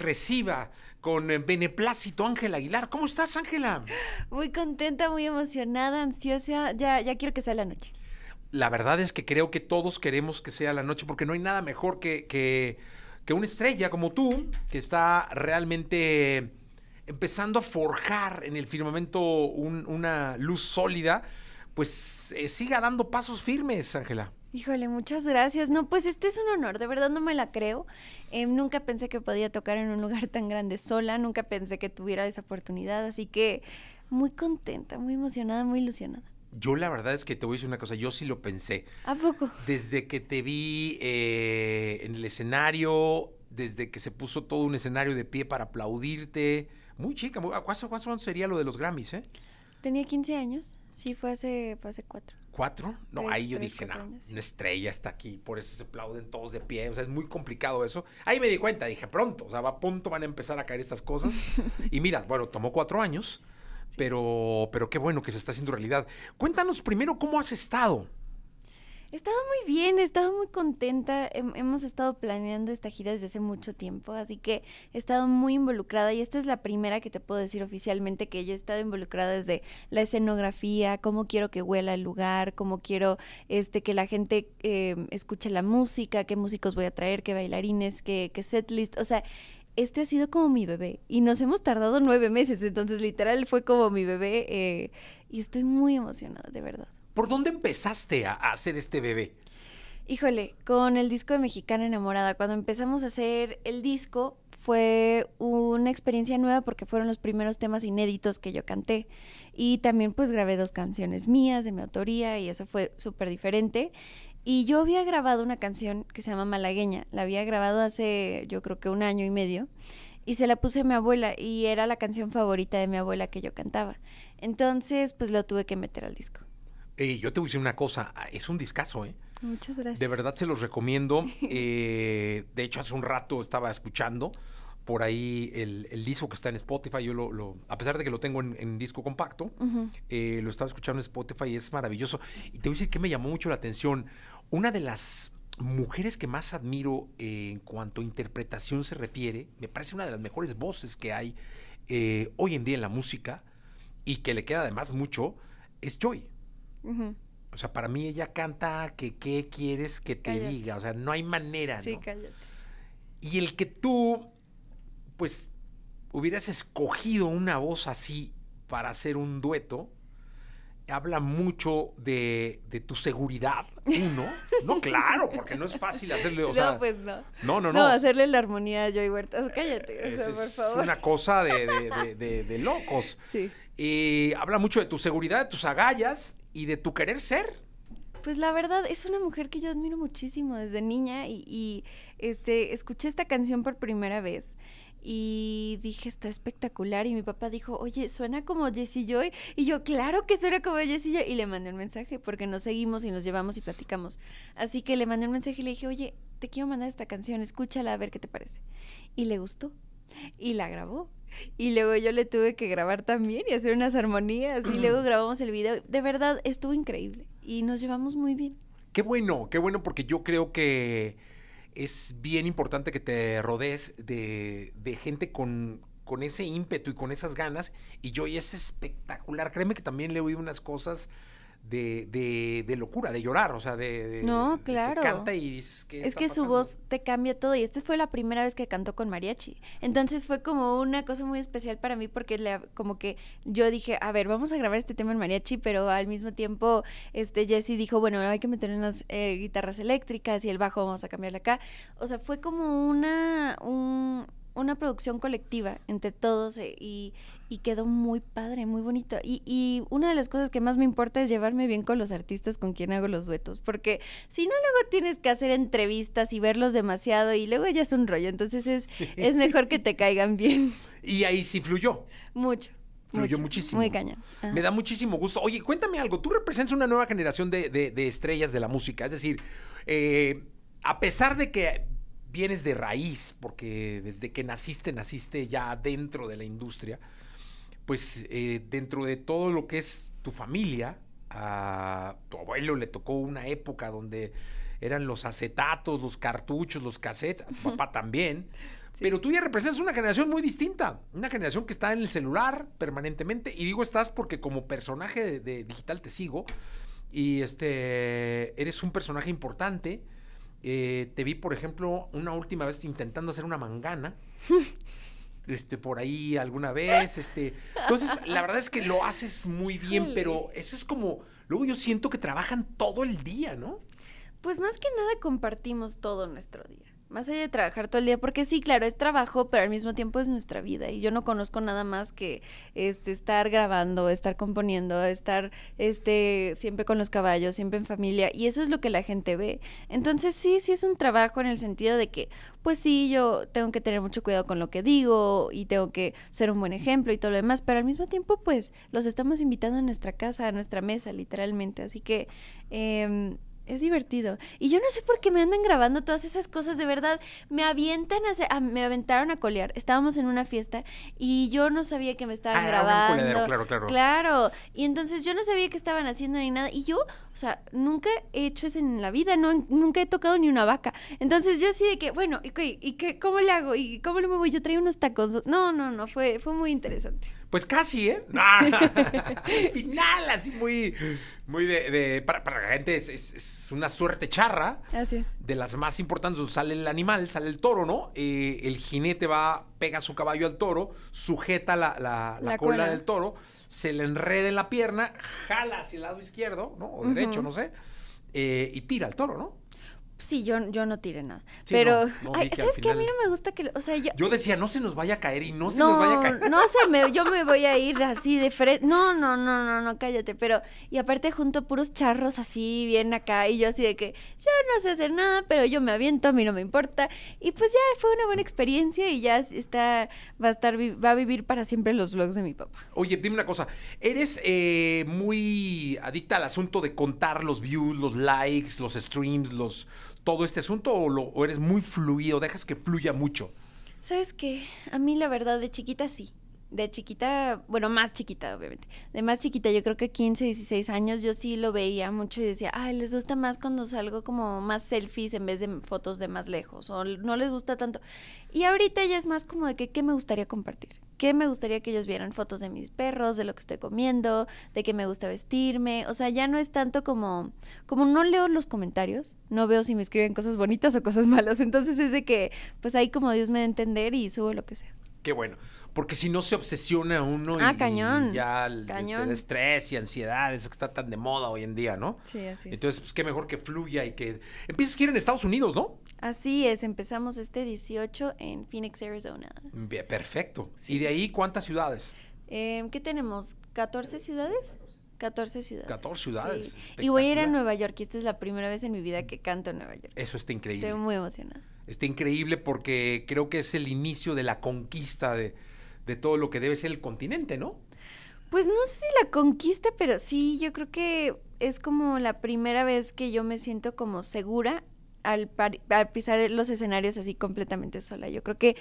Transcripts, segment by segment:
reciba con eh, beneplácito Ángela Aguilar. ¿Cómo estás, Ángela? Muy contenta, muy emocionada, ansiosa. Ya, ya quiero que sea la noche. La verdad es que creo que todos queremos que sea la noche porque no hay nada mejor que, que, una estrella como tú que está realmente empezando a forjar en el firmamento una luz sólida, pues eh, siga dando pasos firmes, Ángela. Híjole, muchas gracias. No, pues este es un honor, de verdad no me la creo. Eh, nunca pensé que podía tocar en un lugar tan grande sola, nunca pensé que tuviera esa oportunidad, así que muy contenta, muy emocionada, muy ilusionada. Yo la verdad es que te voy a decir una cosa, yo sí lo pensé. ¿A poco? Desde que te vi eh, en el escenario, desde que se puso todo un escenario de pie para aplaudirte, muy chica, muy, sería lo de los Grammys, eh? Tenía 15 años, sí, fue hace, fue hace cuatro cuatro. No, ahí yo dije, no, una estrella está aquí, por eso se aplauden todos de pie. O sea, es muy complicado eso. Ahí me di cuenta, dije, pronto, o sea, a punto van a empezar a caer estas cosas. y mira, bueno, tomó cuatro años, pero, pero qué bueno que se está haciendo realidad. Cuéntanos primero cómo has estado. He estado muy bien, he estado muy contenta. Hemos estado planeando esta gira desde hace mucho tiempo, así que he estado muy involucrada y esta es la primera que te puedo decir oficialmente que yo he estado involucrada desde la escenografía, cómo quiero que huela el lugar, cómo quiero este, que la gente em, escuche la música, qué músicos voy a traer, qué bailarines, qué, qué setlist. O sea, este ha sido como mi bebé y nos hemos tardado nueve meses, entonces literal fue como mi bebé eh, y estoy muy emocionada, de verdad. ¿Por dónde empezaste a, hacer este bebé? Híjole, con el disco de Mexicana Enamorada, cuando empezamos a hacer el disco fue una experiencia nueva porque fueron los primeros temas inéditos que yo canté y también pues grabé dos canciones mías de mi autoría y eso fue súper diferente. Y yo había grabado una canción que se llama Malagueña, la había grabado hace yo creo que un año y medio y se la puse a mi abuela y era la canción favorita de mi abuela que yo cantaba. Entonces, pues lo tuve que meter al disco yo te voy a decir una cosa, ah, es un discazo, ¿eh? Muchas gracias. De verdad se los recomiendo. Eh, de hecho, hace un rato estaba escuchando por ahí el, disco que está en Spotify. Yo lo, a pesar de que lo tengo en, disco compacto, eh, lo estaba escuchando en Spotify y es maravilloso. Y te voy a decir que me llamó mucho la atención. Una de las mujeres que más admiro en cuanto a interpretación se refiere, me parece una de las mejores voces que hay eh, hoy en día en la música y que le queda además mucho, es Joy. O sea, para mí ella canta que qué quieres que te diga. O sea, no hay manera. Sí, cállate. Y el que tú, pues, hubieras escogido una voz así para hacer un dueto, habla mucho de, tu seguridad, uno. No, claro, porque no es fácil hacerle. no, pues no. No, no, no. No, hacerle la armonía a Joy Huerta. Cállate, es, por favor. Es una cosa de, locos. Sí. habla mucho de tu seguridad, de tus agallas y de tu querer ser. Pues la verdad es una mujer que yo admiro muchísimo desde niña y, este escuché esta canción por primera vez y dije, está espectacular. Y mi papá dijo, oye, suena como Jessie Joy. Y yo, claro que suena como Jessie Joy. Y le mandé un mensaje porque nos seguimos y nos llevamos y platicamos. Así que le mandé un mensaje y le dije, oye, te quiero mandar esta canción, escúchala a ver qué te parece. Y le gustó. Y la grabó y luego yo le tuve que grabar también y hacer unas armonías. Y luego grabamos el video. De verdad, estuvo increíble. Y nos llevamos muy bien. Qué bueno, qué bueno, porque yo creo que es bien importante que te rodees de, de gente con, con ese ímpetu y con esas ganas. Y yo, y es espectacular. Créeme que también le oído unas cosas de, de, locura, de llorar, o sea, de... no, claro. canta y dices Es que su voz te cambia todo y esta fue la primera vez que cantó con mariachi. Entonces fue como una cosa muy especial para mí porque como que yo dije, a ver, vamos a grabar este tema en mariachi, pero al mismo tiempo este Jesse dijo, bueno, hay que meter unas eh, guitarras eléctricas y el bajo vamos a cambiarle acá. O sea, fue como una... Un, una producción colectiva entre todos eh, y, quedó muy padre, muy bonito. Y, una de las cosas que más me importa es llevarme bien con los artistas con quien hago los duetos, porque si no, luego tienes que hacer entrevistas y verlos demasiado y luego ya es un rollo, entonces es, es mejor que te caigan bien. Y ahí sí fluyó. Mucho. Fluyó muchísimo. Muy caña. Me da muchísimo gusto. Oye, cuéntame algo. Tú representas una nueva generación de, estrellas de la música. Es decir, eh, a pesar de que vienes de raíz, porque desde que naciste, naciste ya dentro de la industria, pues eh, dentro de todo lo que es tu familia, a tu abuelo le tocó una época donde eran los acetatos, los cartuchos, los cassettes, a tu papá también. Pero tú ya representas una generación muy distinta, una generación que está en el celular permanentemente. Y digo estás porque como personaje de, de digital te sigo y este eres un personaje importante eh, te vi, por ejemplo, una última vez intentando hacer una mangana. Este, por ahí alguna vez, este. Entonces, la verdad es que lo haces muy bien, pero eso es como, luego yo siento que trabajan todo el día, ¿no? Pues más que nada compartimos todo nuestro día. Más allá de trabajar todo el día, porque sí, claro, es trabajo, pero al mismo tiempo es nuestra vida. Y yo no conozco nada más que este, estar grabando, estar componiendo, estar este, siempre con los caballos, siempre en familia. Y eso es lo que la gente ve. Entonces sí, sí es un trabajo en el sentido de que, pues sí, yo tengo que tener mucho cuidado con lo que digo y tengo que ser un buen ejemplo y todo lo demás, pero al mismo tiempo, pues los estamos invitando a nuestra casa, a nuestra mesa, literalmente. Así que... Em, es divertido. Y yo no sé por qué me andan grabando todas esas cosas, de verdad. Me avientan a, me aventaron a colear. Estábamos en una fiesta y yo no sabía que me estaban ah, grabando. claro, claro. Claro. Y entonces yo no sabía que estaban haciendo ni nada. Y yo, o sea, nunca he hecho eso en la vida, no, nunca he tocado ni una vaca. Entonces yo así de que, bueno, ¿y, qué, y cómo le hago? ¿Y cómo le voy? Yo traía unos tacos. No, no, no, fue, fue muy interesante. Pues casi, ¿eh? Final, así muy, muy de... para, la gente es, una suerte charra. Así es. De las más importantes, sale el animal, sale el toro, ¿no? Eh, el jinete va, pega su caballo al toro, sujeta la, cola, del toro, se le enreda en la pierna, jala hacia el lado izquierdo, ¿no? O derecho, no sé, eh, y tira al toro, ¿no? Sí, yo, yo no tiré nada. pero, que ¿sabes qué? A mí no me gusta que, o sea, yo... Yo decía, no se nos vaya a caer y no se nos vaya a caer. No, se me, yo me voy a ir así de frente. No, no, no, no, no, cállate. Pero, y aparte junto puros charros así, bien acá, y yo así de que, yo no sé hacer nada, pero yo me aviento, a mí no me importa. Y pues ya fue una buena experiencia y ya está, va a estar, va a vivir para siempre los vlogs de mi papá. Oye, dime una cosa, ¿eres eh, muy adicta al asunto de contar los views, los likes, los streams, los todo este asunto o, lo, o eres muy fluido, dejas que fluya mucho? Sabes que a mí la verdad de chiquita sí de chiquita, bueno, más chiquita, obviamente. De más chiquita, yo creo que 15, 16 años, yo sí lo veía mucho y decía, ay, les gusta más cuando salgo como más selfies en vez de fotos de más lejos, o no les gusta tanto. Y ahorita ya es más como de que, ¿qué me gustaría compartir? ¿Qué me gustaría que ellos vieran? Fotos de mis perros, de lo que estoy comiendo, de que me gusta vestirme. O sea, ya no es tanto como, como no leo los comentarios, no veo si me escriben cosas bonitas o cosas malas. Entonces es de que, pues ahí como Dios me da entender y subo lo que sea. Qué bueno. Porque si no se obsesiona uno ah, y, cañón. ya el, cañón. estrés y ansiedad, eso que está tan de moda hoy en día, ¿no? Sí, así es. Entonces, pues qué mejor que fluya y que empieces a ir en Estados Unidos, ¿no? Así es, empezamos este 18 en Phoenix, Arizona. perfecto. ¿Y de ahí cuántas ciudades? Eh, ¿Qué tenemos? ¿14 ciudades? 14 ciudades. 14 ciudades. Y voy a ir a Nueva York, y esta es la primera vez en mi vida que canto en Nueva York. Eso está increíble. Estoy muy emocionada está increíble porque creo que es el inicio de la conquista de, todo lo que debe ser el continente, ¿no? Pues no sé si la conquista, pero sí, yo creo que es como la primera vez que yo me siento como segura al, pisar los escenarios así completamente sola. Yo creo que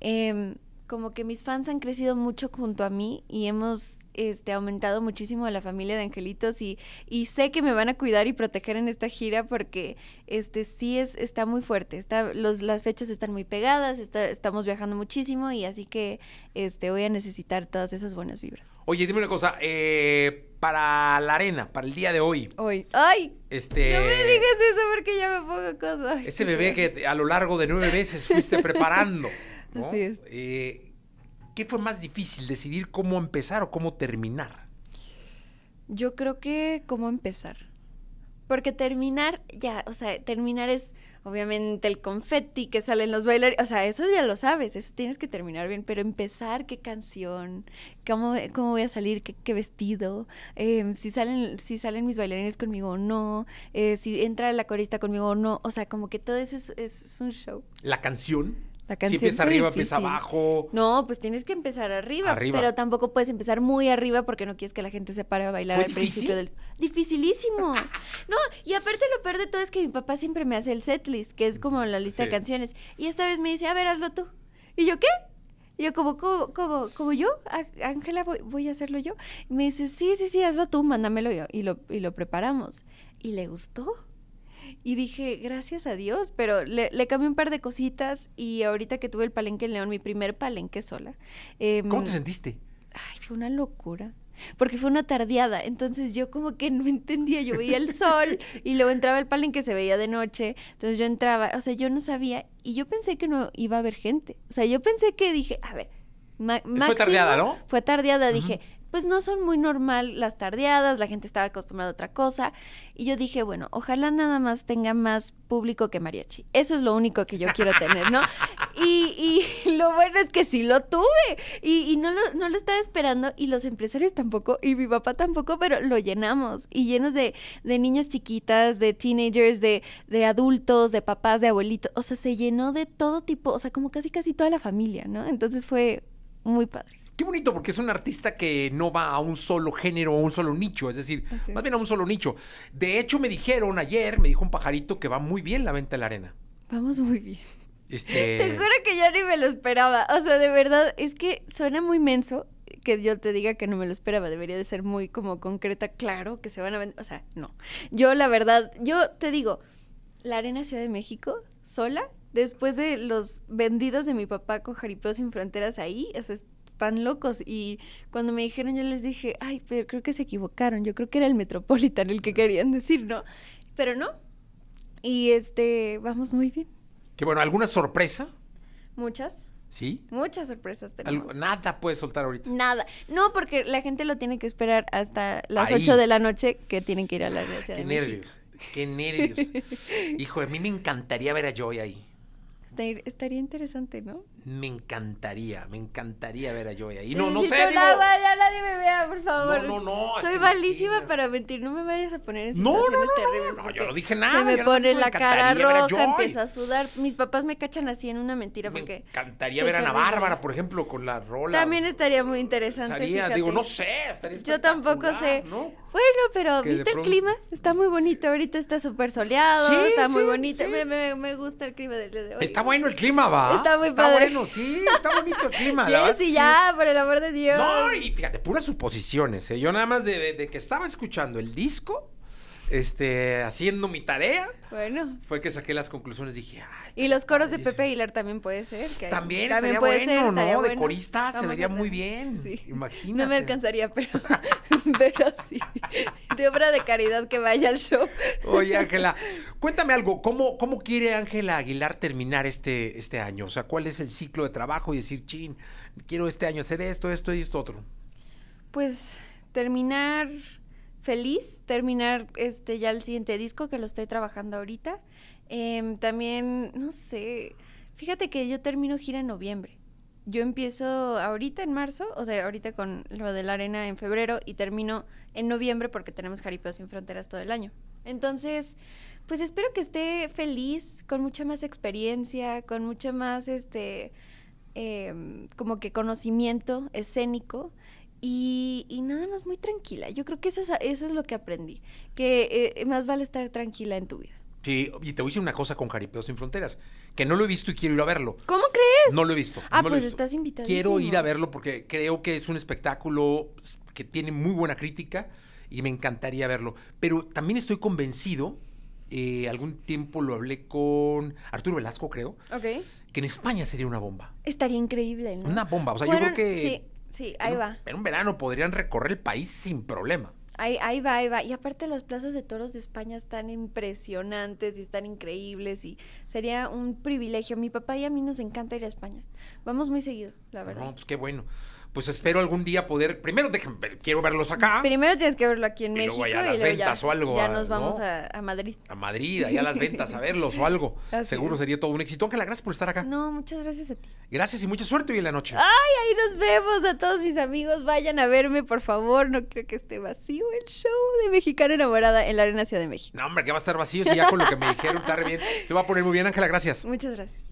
em, como que mis fans han crecido mucho junto a mí y hemos este, aumentado muchísimo a la familia de angelitos y, y sé que me van a cuidar y proteger en esta gira porque este, sí es, está muy fuerte, está, los, las fechas están muy pegadas, estamos viajando muchísimo y así que este, voy a necesitar todas esas buenas vibras. Oye, dime una cosa, eh, para la arena, para el día de hoy. Hoy. ¡Ay! Este... No me digas eso porque ya me pongo cosas. Ese bebé que a lo largo de nueve meses fuiste preparando. Así es. Eh, ¿Qué fue más difícil, decidir cómo empezar o cómo terminar? Yo creo que cómo empezar. Porque terminar, ya, o sea, terminar es obviamente el confetti que salen los bailarines, o sea, eso ya lo sabes, eso tienes que terminar bien, pero empezar, qué canción, cómo, cómo voy a salir, qué, vestido, em, si, salen, si salen mis bailarines conmigo o no, eh, si entra la corista conmigo o no, o sea, como que todo eso es, es un show. La canción si empieza arriba, empieza abajo. No, pues tienes que empezar arriba, pero tampoco puedes empezar muy arriba porque no quieres que la gente se pare a bailar al principio del... Dificilísimo. no, y aparte lo peor de todo es que mi papá siempre me hace el setlist, que es como la lista de canciones, y esta vez me dice, a ver, hazlo tú. ¿Y yo qué? Y yo, como, como, como, yo, Ángela, voy, a hacerlo yo. Y me dice, sí, sí, sí, hazlo tú, mándamelo yo. Y lo, y lo preparamos. Y le gustó. Y dije, gracias a Dios, pero le, le, cambié un par de cositas y ahorita que tuve el palenque en León, mi primer palenque sola. Em, ¿Cómo te sentiste? Ay, fue una locura porque fue una tardeada, entonces yo como que no entendía, yo veía el sol y luego entraba el palenque, se veía de noche, entonces yo entraba, o sea, yo no sabía y yo pensé que no iba a haber gente, o sea, yo pensé que dije, a ver, fue tardeada, ¿no? Fue tardeada, dije, pues no son muy normal las tardeadas, la gente estaba acostumbrada a otra cosa. Y yo dije, bueno, ojalá nada más tenga más público que mariachi. Eso es lo único que yo quiero tener, ¿no? Y, y lo bueno es que sí lo tuve. Y, no, lo, no, lo, estaba esperando. Y los empresarios tampoco. Y mi papá tampoco. Pero lo llenamos. Y llenos de, de niñas chiquitas, de teenagers, de, de adultos, de papás, de abuelitos. O sea, se llenó de todo tipo. O sea, como casi casi toda la familia, ¿no? Entonces fue muy padre. Qué bonito, porque es un artista que no va a un solo género o un solo nicho, es decir, más bien a un solo nicho. De hecho, me dijeron ayer, me dijo un pajarito que va muy bien la venta de la arena. Vamos muy bien. Este te juro que yo ni me lo esperaba. O sea, de verdad, es que suena muy menso que yo te diga que no me lo esperaba. Debería de ser muy como concreta, claro, que se van a vender. O sea, no. Yo, la verdad, yo te digo, la Arena Ciudad de México, sola, después de los vendidos de mi papá con Jaripeo Sin Fronteras ahí, es tan locos. Y cuando me dijeron, yo les dije, ay, pero creo que se equivocaron. Yo creo que era el Metropolitan el que querían decir, ¿no? Pero no. Y este, vamos muy bien. Qué bueno, ¿alguna sorpresa? Muchas. ¿Sí? Muchas sorpresas tenemos. nada puede soltar ahorita. Nada. No, porque la gente lo tiene que esperar hasta las ocho 8 de la noche que tienen que ir a la Universidad Qué de nervios. Qué nervios. Hijo, a mí me encantaría ver a Joy ahí. estaría interesante, ¿no? me encantaría, me encantaría ver a Joey ahí. No, no sé. No, ya nadie me vea, por favor. No, no, no. Soy malísima para mentir, no me vayas a poner en no, no, no, terribles. No, yo no dije nada. Se me pone la cara roja, empiezo a sudar. Mis papás me cachan así en una mentira porque... encantaría ver a Ana Bárbara, por ejemplo, con la rola. También estaría muy interesante, digo, no sé. Yo tampoco sé. Bueno, pero ¿viste el clima? Está muy bonito, ahorita está súper soleado, está muy bonito. Me, me, me, gusta el clima de hoy. Está bueno el clima, va. Está muy padre bueno, sí, está bonito el clima. Sí, sí, ya, por el amor de Dios. No, y fíjate, puras suposiciones, ¿eh? Yo nada más de que estaba escuchando el disco este, haciendo mi tarea. Bueno. Fue que saqué las conclusiones, dije, ay. Y los coros de Pepe Aguilar también puede ser. también, también bueno, ¿no? De corista se vería muy bien. Sí. Imagínate. No me alcanzaría, pero, pero sí. De obra de caridad que vaya al show. Oye, Ángela, cuéntame algo. ¿Cómo, cómo quiere Ángela Aguilar terminar este, este año? O sea, ¿cuál es el ciclo de trabajo y decir, chin, quiero este año hacer esto, esto y esto otro? Pues terminar feliz terminar este ya el siguiente disco que lo estoy trabajando ahorita. Em, también, no sé, fíjate que yo termino gira en noviembre. Yo empiezo ahorita en marzo, o sea, ahorita con lo de la arena en febrero y termino en noviembre porque tenemos Jaripeo sin fronteras todo el año. Entonces, pues espero que esté feliz, con mucha más experiencia, con mucha más, este, em, como que conocimiento escénico. Y, nada más muy tranquila. Yo creo que eso es, eso es lo que aprendí, que eh, más vale estar tranquila en tu vida. Sí, y te voy a decir una cosa con Jaripeos Sin Fronteras, que no lo he visto y quiero ir a verlo. ¿Cómo crees? No lo he visto. Ah, pues estás invitado. Quiero ir a verlo porque creo que es un espectáculo que tiene muy buena crítica y me encantaría verlo. Pero también estoy convencido, eh, algún tiempo lo hablé con Arturo Velasco, creo, okay. que en España sería una bomba. Estaría increíble, ¿no? Una bomba, o sea, yo creo que... Sí, ahí va. En un verano podrían recorrer el país sin problema. Ahí, ahí, va, ahí va. Y aparte las plazas de toros de España están impresionantes y están increíbles y sería un privilegio. Mi papá y a mí nos encanta ir a España. Vamos muy seguido, la verdad. No, pues qué bueno pues espero algún día poder. Primero, déjenme, quiero verlos acá. Primero tienes que verlo aquí en México. Luego a las ventas o algo. Ya nos vamos a, Madrid. A Madrid, allá a las ventas, a verlos o algo. Seguro sería todo un éxito. Ángela, gracias por estar acá. No, muchas gracias a ti. Gracias y mucha suerte hoy en la noche. ¡Ay, ahí nos vemos! A todos mis amigos, vayan a verme, por favor. No creo que esté vacío el show de Mexicana Enamorada en la Arena Ciudad de México. No, hombre, que va a estar vacío si ya con lo que me dijeron está re bien. Se va a poner muy bien, Ángela, gracias. Muchas gracias.